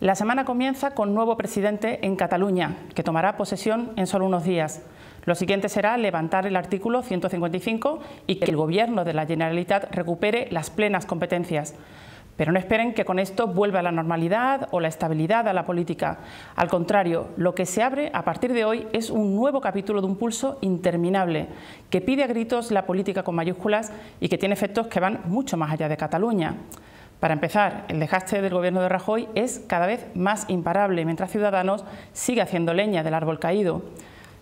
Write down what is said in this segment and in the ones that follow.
La semana comienza con nuevo presidente en Cataluña, que tomará posesión en solo unos días. Lo siguiente será levantar el artículo 155 y que el Gobierno de la Generalitat recupere las plenas competencias. Pero no esperen que con esto vuelva la normalidad o la estabilidad a la política. Al contrario, lo que se abre a partir de hoy es un nuevo capítulo de un pulso interminable, que pide a gritos la política con mayúsculas y que tiene efectos que van mucho más allá de Cataluña. Para empezar, el desgaste del gobierno de Rajoy es cada vez más imparable, mientras Ciudadanos sigue haciendo leña del árbol caído.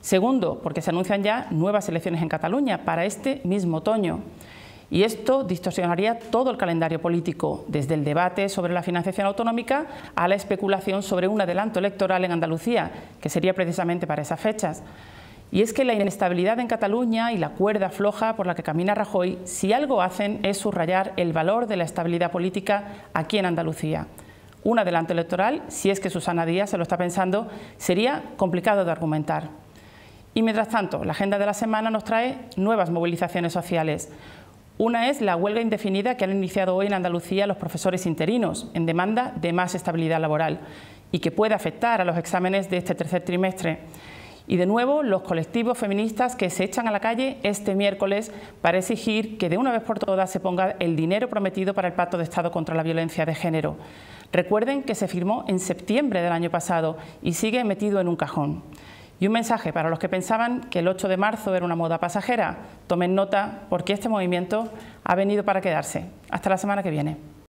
Segundo, porque se anuncian ya nuevas elecciones en Cataluña para este mismo otoño. Y esto distorsionaría todo el calendario político, desde el debate sobre la financiación autonómica a la especulación sobre un adelanto electoral en Andalucía, que sería precisamente para esas fechas. Y es que la inestabilidad en Cataluña y la cuerda floja por la que camina Rajoy, si algo hacen es subrayar el valor de la estabilidad política aquí en Andalucía. Un adelanto electoral, si es que Susana Díaz se lo está pensando, sería complicado de argumentar. Y mientras tanto, la agenda de la semana nos trae nuevas movilizaciones sociales. Una es la huelga indefinida que han iniciado hoy en Andalucía los profesores interinos, en demanda de más estabilidad laboral, y que puede afectar a los exámenes de este tercer trimestre. Y de nuevo, los colectivos feministas que se echan a la calle este miércoles para exigir que de una vez por todas se ponga el dinero prometido para el Pacto de Estado contra la Violencia de Género. Recuerden que se firmó en septiembre del año pasado y sigue metido en un cajón. Y un mensaje para los que pensaban que el 8 de marzo era una moda pasajera. Tomen nota porque este movimiento ha venido para quedarse. Hasta la semana que viene.